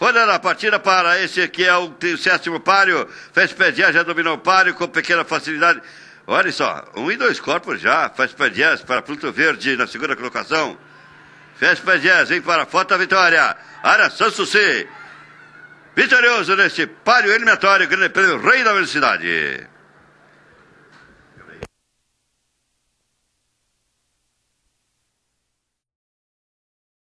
Olha a partida para esse que é o sétimo páreo. Fez Pedier, já dominou o páreo com pequena facilidade. Olha só, um e dois corpos já. Fez Pedier para Pluto Verde na segunda colocação. Fez Pedier, vem para a foto da vitória. Área Sanssouci. Vitorioso neste páreo eliminatório, grande prêmio, rei da velocidade.